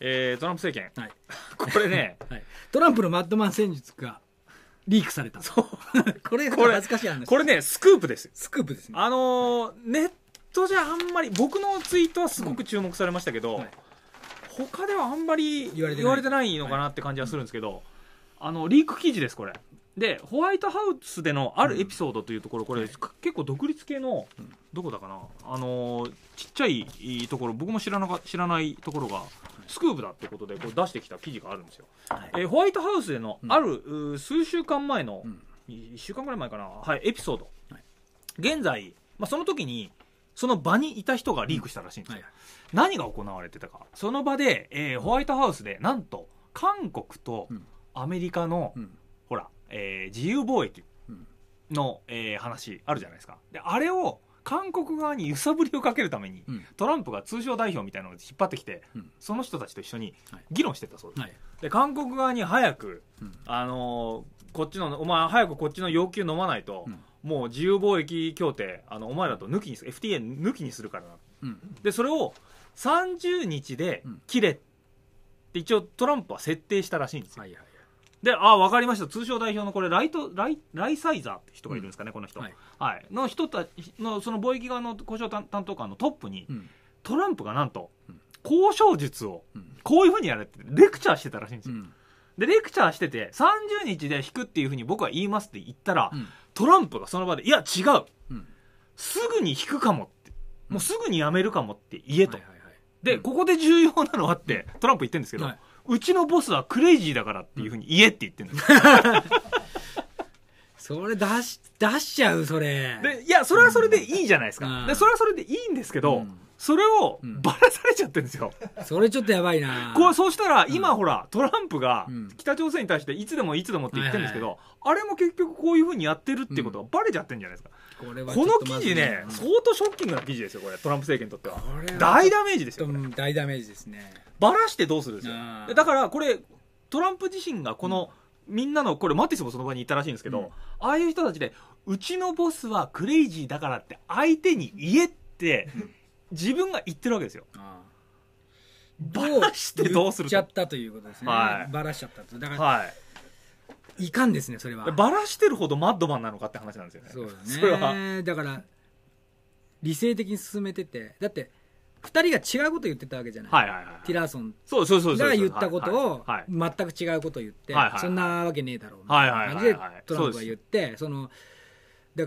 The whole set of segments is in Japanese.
えー、トランプ政権、はい、これね、はい、トランプのマッドマン戦術がリークされたそう これこれ恥ずかしい話これねスクープですスクープですねあのー、ネットじゃあんまり僕のツイートはすごく注目されましたけど、はい、他ではあんまり言われてないのかなって感じはするんですけど、あのリーク記事ですこれでホワイトハウスでのあるエピソードというところ、これ、結構独立系の、どこだかな、あのちっちゃいところ僕も知らなか知らないところがスクープだってことでこう出してきた記事があるんですよ、えーホワイトハウスでのある、うー数週間前の、1週間ぐらい前かな、はい、エピソード、はい現在、まあ、その時にその場にいた人がリークしたらしいんですよ、何が行われてたかその場で、えーホワイトハウスでなんと韓国とアメリカの、うんほら、えー自由貿易の、えー話あるじゃないですかであれを韓国側に揺さぶりをかけるために、うんトランプが通商代表みたいなのを引っ張ってきて、うんその人たちと一緒に議論してたそうです、はいで韓国側に早く、うんあのーこっちのお前早くこっちの要求飲まないと、うんもう自由貿易協定あのお前らと抜きにす FTA 抜きにするからなうんでそれを30日で切れって一応トランプは設定したらしいんですよ、はいはいで、ああ、わかりました。通商代表のこれ、ライト、ライ、ライサイザーって人がいるんですかね、うん、この人。はい、はい。の人たの、その貿易側の交渉担当官のトップに、うん、トランプがなんと、交渉術を、こういうふうにやれって、レクチャーしてたらしいんですよ。うん、で、レクチャーしてて、30日で引くっていうふうに僕は言いますって言ったら、トランプがその場で、いや、違う、すぐに引くかもって、もうすぐにやめるかもって言えと。で、ここで重要なのはって、トランプ言ってるんですけど、はいうちのボスはクレイジーだからっていうふうに言えって言ってるんです それ出し、出しちゃう、それ。で、いや、それはそれでいいじゃないですか。うん、でそれはそれでいいんですけど、うんそれをばらされちゃってるんですよ、それちょっとやばいなこうそうしたら今、ほらトランプが北朝鮮に対していつでもいつでもって言ってるんですけど、あれも結局こういうふうにやってるってことがばれちゃってるんじゃないですか、この記事ね、相当ショッキングな記事ですよこれトランプ政権にとっては大ダメージですよ大ダメージですねばらしてどうするんですよだからこれトランプ自身がこの、みんなのこれマティスもその場にいたらしいんですけど、ああいう人たちでうちのボスはクレイジーだからって相手に言えって自分が言ってるわけですよ。バラしてどうするちゃったということですね。ばらバラしちゃったと。だから、い、かんですね、それは。バラしてるほどマッドマンなのかって話なんですよね。そうだね。だから、理性的に進めてて、だって、2人が違うこと言ってたわけじゃない、はいはいはい、ティラーソンが言ったことを全く違うことを言って、そんなわけねえだろうみたいな感じでトランプが言って、その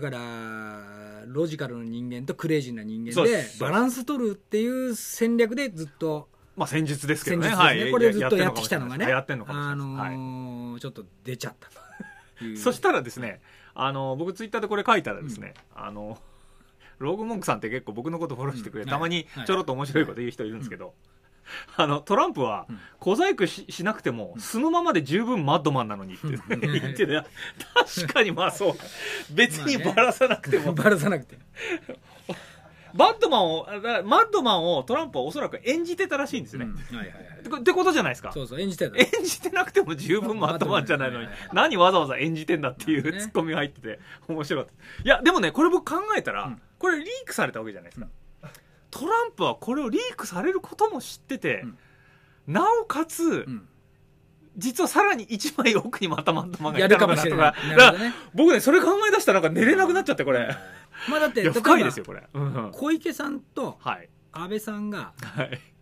だからロジカルな人間とクレイジーな人間でバランス取るっていう戦略でずっとまあ戦術ですけどねね、はい、これずっとやってきたのがねやってんのかあのーはい、ちょっと出ちゃったとそしたらですねあの僕ツイッターでこれ書いたらですね、うん、あのローグモンクさんって結構僕のことフォローしてくれ、うん、たまにちょろっと面白いこと言う人いるんですけど、はい あのトランプは小細工ししなくても素のままで十分マッドマンなのにって 言ってた確かにまあそう別にばらさなくても、さなくてバッドマンをマッドマンをトランプはおそらく演じてたらしいんですね、うん、はいはいはい、ってことじゃないですかそうそう演じてた演じてなくても十分マッドマンじゃないのに、何わざわざ演じてんだっていうツッコミが入ってて面白かったいやでもねこれ僕考えたら、これリークされたわけじゃないですか、うんトランプはこれをリークされることも知ってて、なおかつ、実はさらに一枚奥にまたまたまがやるかもしれない。なね、僕ね、それ考え出したらなんか寝れなくなっちゃって、これ。まあだって、深いですよ、これ。小池さんと、安倍さんが、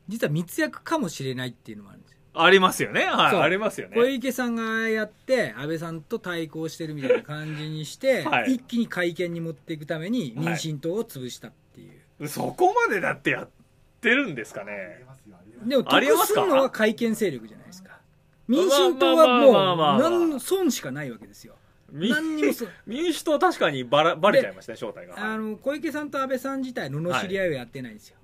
実は密約かもしれないっていうのもあるんですよ。ありますよね。はい。ありますよね。小池さんがやって、安倍さんと対抗してるみたいな感じにして、一気に会見に持っていくために、民進党を潰した。そこまでだってやってるんですかね。でも、得するのは改憲勢力じゃないですか。民進党はもう、損しかないわけですよ。何にも民主党確かにばらばれちゃいましたね正体があの小池さんと安倍さん自体罵り合いはやってないんですよ、は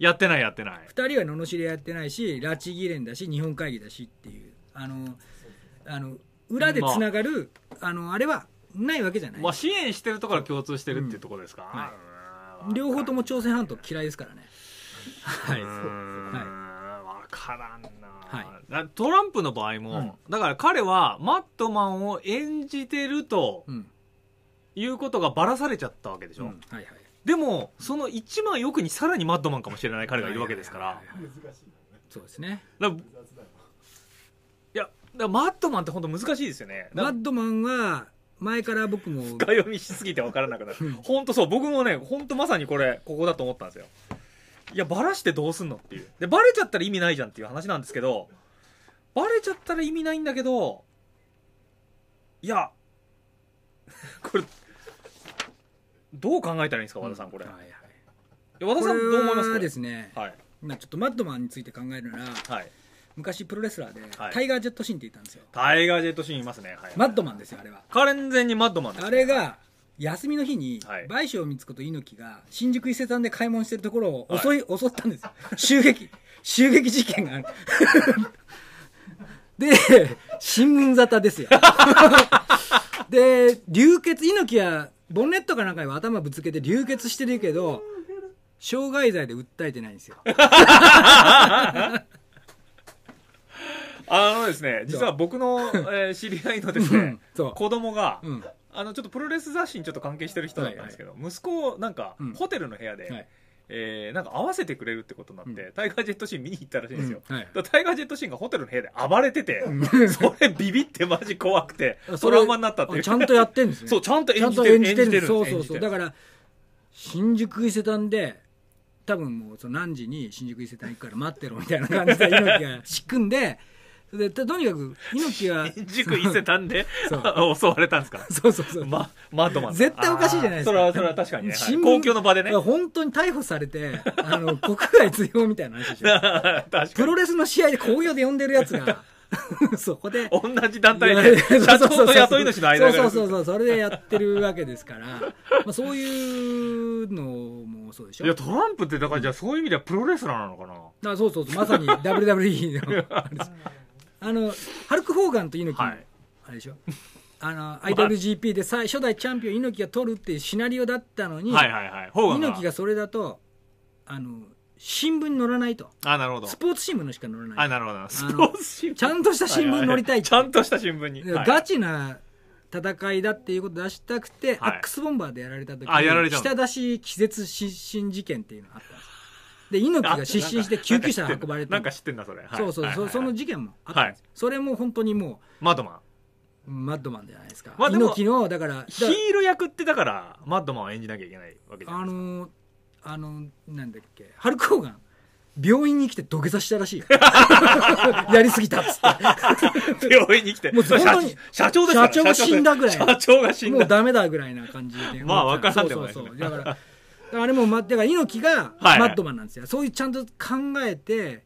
い、やってないやってない2人は罵り合いやってないし拉致議連だし日本会議だしっていうあのあの裏でつながる、まあ、あのあれはないわけじゃない、まあ、支援してるところは共通してるっていうところですか、うんはい両方とも朝鮮半島嫌いですからねはい、はい、分からんな、はい、トランプの場合も、うん、だから彼はマットマンを演じてると、うん、いうことがばらされちゃったわけでしょ、うんはいはい、でもその一枚奥にさらにマットマンかもしれない彼がいるわけですから難しいそうですねいやマットマンって本当難しいですよねマットマンは前から僕も深読みしすぎて分からなくなる本当そう僕もね本当まさにこれここだと思ったんですよいやバラしてどうすんのっていうでバレちゃったら意味ないじゃんっていう話なんですけどバレちゃったら意味ないんだけどいや これどう考えたらいいんですか和田さんこれ、うん、はいはい、和田さんどう思いますかですね、はい、今ちょっとマッドマンについて考えるなら、はい、昔プロレスラーで、はいタイガー・ジェット・シンって言ったんですよタイガージェットシーンいますね。はい、マッドマンですよあれは完全にマッドマンですねあれが休みの日にはい倍賞光子と猪木が新宿伊勢丹で買い物してるところを襲い、襲ったんですよ襲撃襲撃事件がある で新聞沙汰ですよ で流血猪木はボンネットかなんかに頭ぶつけて流血してるけど傷害罪で訴えてないんですよ あのですね実は僕の、えー、知り合いのですね、う子供が、うん、あのちょっとプロレス雑誌にちょっと関係してる人だったんですけど、はいはい、息子をなんか、うん、ホテルの部屋で、はいえー、なんか合わせてくれるってことになって、うん、タイガー・ジェットシーン見に行ったらしいんですよ、うんはい、タイガー・ジェットシーンがホテルの部屋で暴れてて、うん、それビビってマジ怖くて トラウマになったっていうちゃんとやってんですねそうちゃんと演じてる演じてるそうそうそうだから新宿伊勢丹で多分もうその何時に新宿伊勢丹行くから待ってろみたいな感じで猪木が仕組んででとにかく猪木は塾 伊勢丹で 襲われたんですかそうそうそうまマートマン絶対おかしいじゃないですかそれはそれは確かにね、はい、公共の場でね本当に逮捕されてあの国外追放みたいな話プロレスの試合で紅葉で呼んでるやつがそこで同じ団体で社長と雇い主の間そうそうそうそれでやってるわけですからまあそういうのもそうでしょいやトランプってだからじゃあそういう意味ではプロレスラーなのかなあそうそうそうまさに WWE のあのハルク・ホーガンと猪木、はい、あれでしょ あの IWGP で最初代チャンピオン猪木が取るっていうシナリオだったのに、はいはいはい、猪木がそれだとあの新聞に載らないとあなるほどスポーツ新聞のしか載らないあなるほどスポーツ新聞ちゃんとした新聞載りたいちゃんとした新聞に、はい、ガチな戦いだっていうことを出したくて、はい、アックスボンバーでやられた時にあやられた下出し気絶失神事件っていうのがあったんですで猪木が失神して救急車で運ばれてなんか知ってんだそれ、はい、そうそう、はいはい、その事件もあったんです、それも本当にもうマッドマンマッドマンじゃないですか、まあ、で猪木のだからヒール役ってだからマッドマンを演じなきゃいけないわけじゃないですかあのあのなんだっけハルク・ーガン病院に来て土下座したらしい やりすぎたっつって 病院に来てもう本当に社長です社長が死んだぐらい社長が死んだもうダメだぐらいな感じでまあ分からんでもない、ね、そうそうそうだからあれも、ま、だから猪木がマットマンなんですよ、はい、そういうちゃんと考えて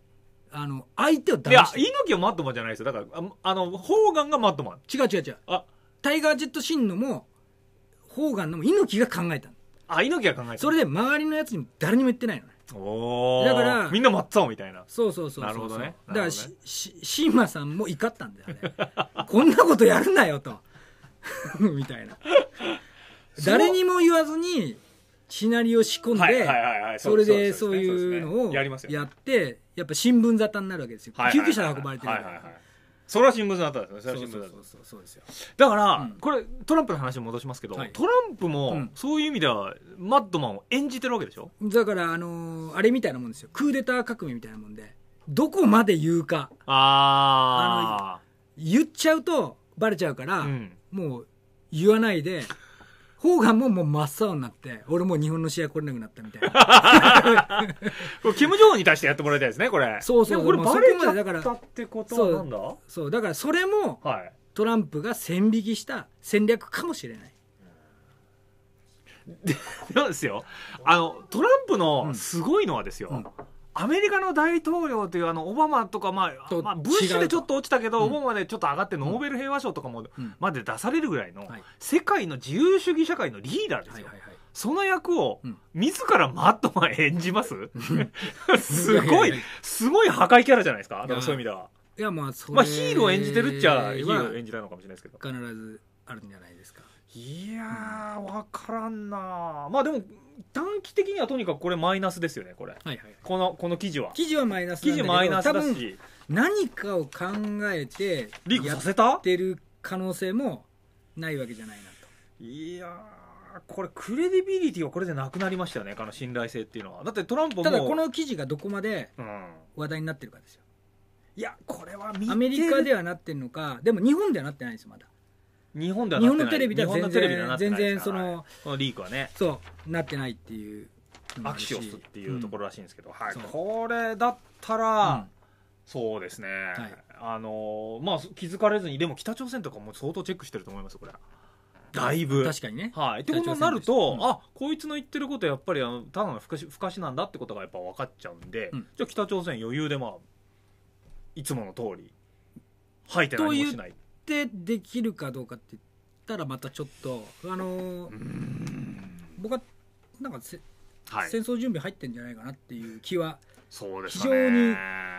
あの相手をいや猪木はマットマンじゃないですよだからあのホーガンがマットマン違う違う違うあタイガー・ジェット・シンのもホーガンのも猪木が考えたあ猪木が考えたそれで周りのやつに誰にも言ってないのねおだからみんなっちゃおうみたいなそうそうそうなるほどねだからし、ね、しシーマさんも怒ったんだよね こんなことやるなよと みたいな 誰にも言わずにシナリオ仕込んで、それでそういうのをやって、やっぱ新聞沙汰になるわけですよ。救急車が運ばれてるから。それは新聞沙汰ですよ。新聞沙汰。だから、これ、トランプの話に戻しますけど、トランプも、そういう意味では、マッドマンを演じてるわけでしょだから、あの、あれみたいなもんですよ。クーデター革命みたいなもんで、どこまで言うか。ああ。言っちゃうと、バレちゃうから、もう、言わないで、ホーガンももう真っ青になって、俺もう日本の試合来れなくなったみたいな。これ、キム・ジョンウンに対してやってもらいたいですね、これ。そうそう。これバレちゃったってことなんだそうだからそれも、はい、トランプが線引きした戦略かもしれない。で、なんですよ。あの、トランプのすごいのはですよ。うんうんアメリカの大統領というあのオバマとか、まあ、まあ、ブッシュでちょっと落ちたけど、オバマでちょっと上がって、ノーベル平和賞とかも、まで出されるぐらいの、世界の自由主義社会のリーダーですよ。その役を、自らマットマン演じます すごい、すごい破壊キャラじゃないですか。そういう意味では。いや、まあ、まあ、ヒーロー演じてるっちゃ、ヒーロー演じたのかもしれないですけど。必ずあるんじゃないですか。いやー、分からんなまあでも短期的にはとにかくこれマイナスですよねこれ、はいはいこのこの記事は記事はマイナス記事マイナスだし何かを考えてリークさせたってる可能性もないわけじゃないなといやこれクレディビリティはこれでなくなりましたよねこの信頼性っていうのはだってトランプもただこの記事がどこまで話題になってるかですよ、うん、いやこれはアメリカではなってるのかでも日本ではなってないですまだ日本では日本のテレビでは全然全然その、このリークはねそうなってないっていうアクシオスっていうところらしいんですけど、うん、はい、これだったら、うん、そうですね、はい、あのまあ気づかれずにでも北朝鮮とかも相当チェックしてると思いますこれだいぶ確かにねはいってことになると、うん、あこいつの言ってることやっぱりあのただの不可視なんだってことがやっぱ分かっちゃうんで、じゃあ北朝鮮余裕でまあいつもの通り吐いて何もしないってできるかどうかって言ったらまたちょっとあの僕はなんかせ、はい、戦争準備入ってんじゃないかなっていう気はそうです非常に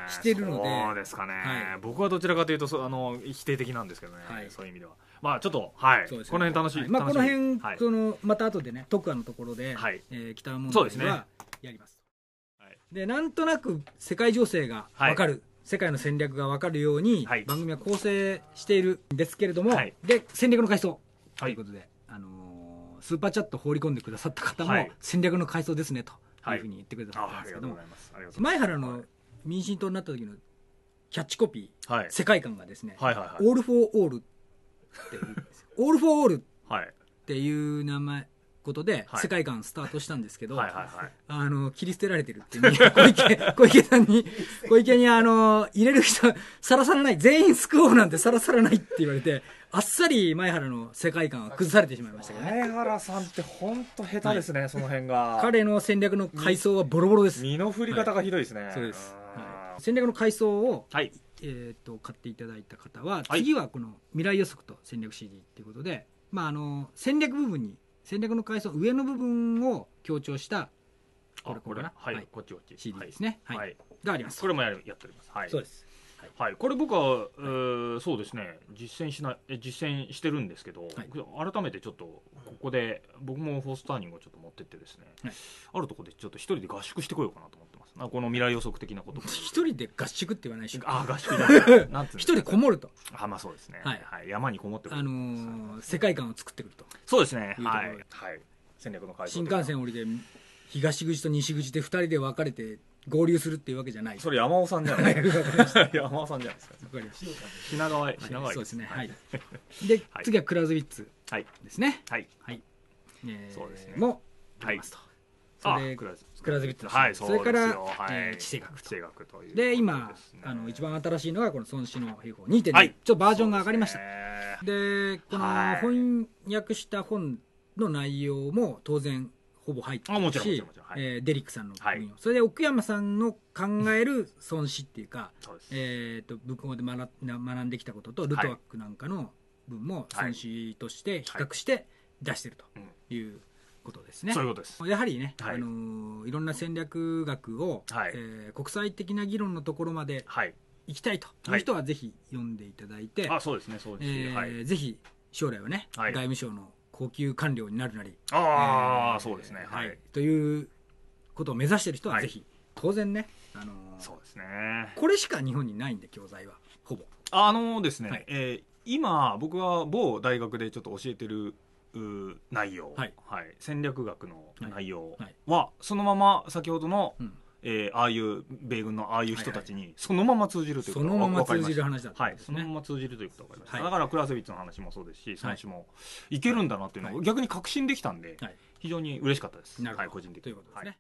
してるのでそうですかね、はい僕はどちらかというとあの否定的なんですけどね、はいそういう意味ではまあちょっとはい、そうですこの辺楽しい、はいまあ、この辺、はいそのまた後でね特川のところで、はいえー北問そうですねはやりますで,、なんとなく世界情勢がわかる世界の戦略が分かるように、番組は構成しているんですけれども、はい、で戦略の回想ということで、あのー、スーパーチャット放り込んでくださった方も、戦略の回想ですねというふうに言ってくださったんですけども、前原の民進党になった時のキャッチコピー、はい、世界観がですね、はいはいはい、オール・フォー・オールっていうオール・フォー・オールっていう名前ことで、世界観スタートしたんですけど、はいはいはいはい、あの、切り捨てられてるっていう、小池、小池さんに、小池にあの、入れる人、さらさらない、全員救おうなんてさらさらないって言われて、あっさり前原の世界観は崩されてしまいましたけどね。前原さんって本当下手ですね、はい、その辺が。彼の戦略の階層はボロボロです。身の振り方がひどいですね。はい、そうです。はい、戦略の階層を、はい、えっ、ー、と、買っていただいた方は、次はこの未来予測と戦略 CD っていうことで、まあ、あの、戦略部分に戦略の階層上の部分を強調したこれこれかなはい、はい、こっちこっち CD ですね、はいがありますこれもやるやっておりますはいそうですはい、これ僕は、えー、そうですね実践しない実践してるんですけど、改めてちょっとここで僕もフォースターニングをちょっと持ってってですね、あるところでちょっと一人で合宿してこようかなとあこの未来予測的なこと一人で合宿って言わないでしょあ合宿じゃ ない一人こもるとあまあそうですね、はい、はい、山にこもってくる、あのー世界観を作ってくるとそうですねはい、はい、戦略の改新幹線降りて東口と西口で二人で分かれて合流するっていうわけじゃないそれ山尾さんじゃない 山尾さんじゃないですか分かりました品川へ品川へ、そうですねはいで、次はクラウズウィッツですねはいはい、えー、そうですねもありますと、それあクラウズのは、い、それから、はい、地政学地政学というで、ねで、今あの一番新しいのがこの孫子の兵法2 2はい、ちょっとバージョンが上がりましたで,、この翻訳した本の内容も当然ほぼ入ってすし、はい、えー、デリックさんの分野、それで奥山さんの考える孫子っていうか、えーと、文庫で学んできたこととルトワックなんかの文も孫子として比較して出してるということですね。そういうことです。やはりね、はい、あのいろんな戦略学を、はい、えー、国際的な議論のところまで行きたいという人はぜひ読んでいただいて、あそうですね、そうです、えー、はい、ぜひ将来はね、外務省の高級官僚になるなり、ああ、えー、そうですね、はい、ということを目指している人はぜひ、当然ね、あのー、そうですね。これしか日本にないんで教材はほぼ。あのですね、はい、えー、今僕は某大学でちょっと教えてる内容、はい戦略学の内容は、そのまま先ほどの、うんえー、ああいう米軍のああいう人たちにそのまま通じるということ、がそのまま通じる話だった、ね、はい、そのまま通じるということが分かりました、はい、だからクラスビッツの話もそうですし選手もいけるんだなっていうのを逆に確信できたんで、非常に嬉しかったです、はい、個人的にということですね、